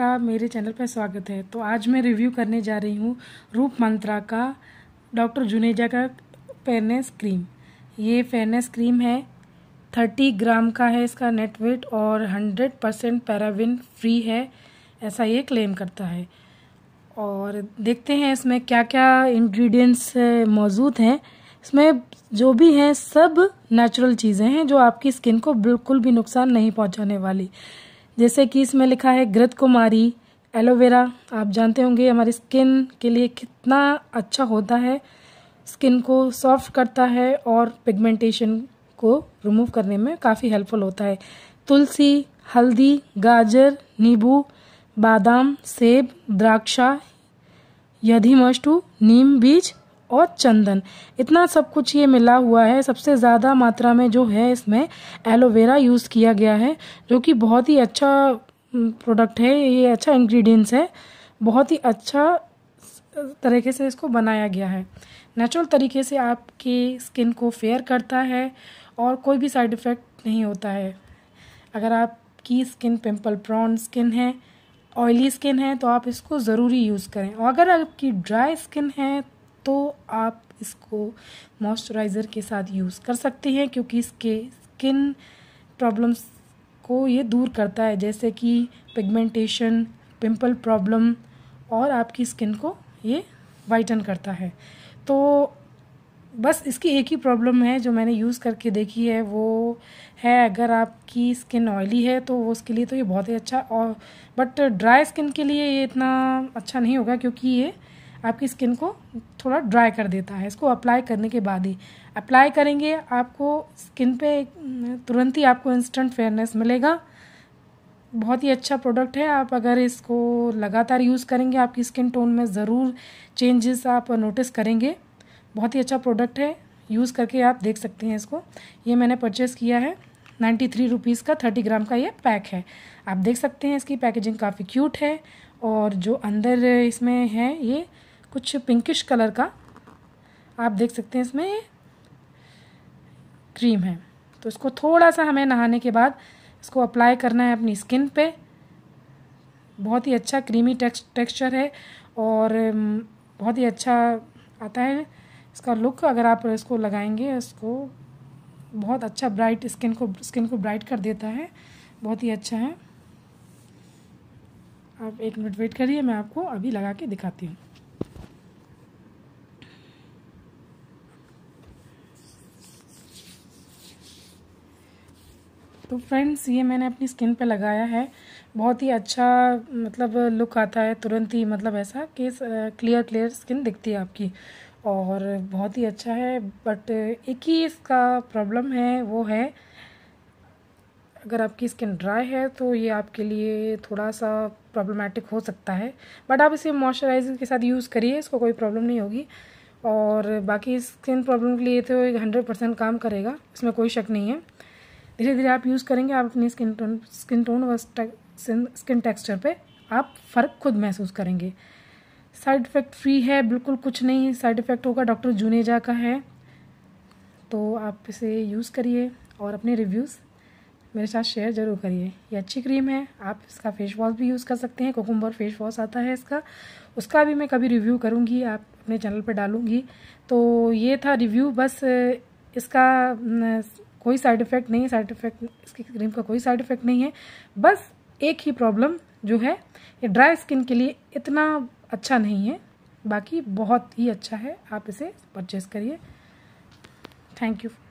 आपका मेरे चैनल पर स्वागत है तो आज मैं रिव्यू करने जा रही हूँ रूप मंत्रा का डॉक्टर जुनेजा का फेयरनेस क्रीम ये फेयरनेस क्रीम है थर्टी ग्राम का है इसका नेट वेट और हंड्रेड परसेंट पैराविन फ्री है ऐसा ये क्लेम करता है और देखते हैं इसमें क्या क्या इंग्रेडिएंट्स मौजूद हैं इसमें जो भी हैं सब नेचुरल चीज़ें हैं जो आपकी स्किन को बिल्कुल भी नुकसान नहीं पहुंचाने वाली जैसे कि इसमें लिखा है घृत कुमारी एलोवेरा आप जानते होंगे हमारी स्किन के लिए कितना अच्छा होता है स्किन को सॉफ्ट करता है और पिगमेंटेशन को रिमूव करने में काफ़ी हेल्पफुल होता है तुलसी हल्दी गाजर नींबू बादाम सेब द्राक्षा यधिमष्टू नीम बीज और चंदन इतना सब कुछ ये मिला हुआ है सबसे ज़्यादा मात्रा में जो है इसमें एलोवेरा यूज़ किया गया है जो कि बहुत ही अच्छा प्रोडक्ट है ये अच्छा इंग्रेडिएंट्स है बहुत ही अच्छा तरीके से इसको बनाया गया है नेचुरल तरीके से आपकी स्किन को फेयर करता है और कोई भी साइड इफ़ेक्ट नहीं होता है अगर आपकी स्किन पिम्पल प्रॉन स्किन है ऑयली स्किन है तो आप इसको ज़रूरी यूज़ करें और अगर आपकी ड्राई स्किन है तो आप इसको मॉइस्चराइज़र के साथ यूज़ कर सकते हैं क्योंकि इसके स्किन प्रॉब्लम्स को ये दूर करता है जैसे कि पिगमेंटेशन पिंपल प्रॉब्लम और आपकी स्किन को ये वाइटन करता है तो बस इसकी एक ही प्रॉब्लम है जो मैंने यूज़ करके देखी है वो है अगर आपकी स्किन ऑयली है तो वो उसके लिए तो ये बहुत ही अच्छा और बट ड्राई स्किन के लिए ये इतना अच्छा नहीं होगा क्योंकि ये आपकी स्किन को थोड़ा ड्राई कर देता है इसको अप्लाई करने के बाद ही अप्लाई करेंगे आपको स्किन पे तुरंत ही आपको इंस्टेंट फेयरनेस मिलेगा बहुत ही अच्छा प्रोडक्ट है आप अगर इसको लगातार यूज़ करेंगे आपकी स्किन टोन में ज़रूर चेंजेस आप नोटिस करेंगे बहुत ही अच्छा प्रोडक्ट है यूज़ करके आप देख सकते हैं इसको ये मैंने परचेज़ किया है नाइन्टी थ्री रुपीज़ का थर्टी ग्राम का ये पैक है आप देख सकते हैं इसकी पैकेजिंग काफ़ी क्यूट है और जो अंदर इसमें है ये कुछ पिंकिश कलर का आप देख सकते हैं इसमें क्रीम है तो इसको थोड़ा सा हमें नहाने के बाद इसको अप्लाई करना है अपनी स्किन पे बहुत ही अच्छा क्रीमी टेक्स टेक्सचर है और बहुत ही अच्छा आता है इसका लुक अगर आप इसको लगाएंगे इसको बहुत अच्छा ब्राइट स्किन को स्किन को ब्राइट कर देता है बहुत ही अच्छा है आप एक मिनट वेट करिए मैं आपको अभी लगा के दिखाती हूँ तो फ्रेंड्स ये मैंने अपनी स्किन पे लगाया है बहुत ही अच्छा मतलब लुक आता है तुरंत ही मतलब ऐसा कि क्लियर क्लियर स्किन दिखती है आपकी और बहुत ही अच्छा है बट एक ही इसका प्रॉब्लम है वो है अगर आपकी स्किन ड्राई है तो ये आपके लिए थोड़ा सा प्रॉब्लमेटिक हो सकता है बट आप इसे मॉइस्चराइजर के साथ यूज़ करिए इसको कोई प्रॉब्लम नहीं होगी और बाकी स्किन प्रॉब्लम के लिए तो ये हंड्रेड परसेंट काम करेगा इसमें कोई शक नहीं है धीरे धीरे आप यूज़ करेंगे आप अपनी स्किन टोन स्किन टोन व स्किन टेक्सचर पे आप फ़र्क खुद महसूस करेंगे साइड इफ़ेक्ट फ्री है बिल्कुल कुछ नहीं साइड इफ़ेक्ट होगा डॉक्टर जुनेजा का है तो आप इसे यूज़ करिए और अपने रिव्यूज़ मेरे साथ शेयर ज़रूर करिए ये अच्छी क्रीम है आप इसका फेस वॉश भी यूज़ कर सकते हैं कोकुम्बर फेस वॉश आता है इसका उसका भी मैं कभी रिव्यू करूँगी आप अपने चैनल पर डालूँगी तो ये था रिव्यू बस इसका कोई साइड इफ़ेक्ट नहीं है साइड इफ़ेक्ट इसकी क्रीम का कोई साइड इफ़ेक्ट नहीं है बस एक ही प्रॉब्लम जो है ये ड्राई स्किन के लिए इतना अच्छा नहीं है बाकी बहुत ही अच्छा है आप इसे परचेज़ करिए थैंक यू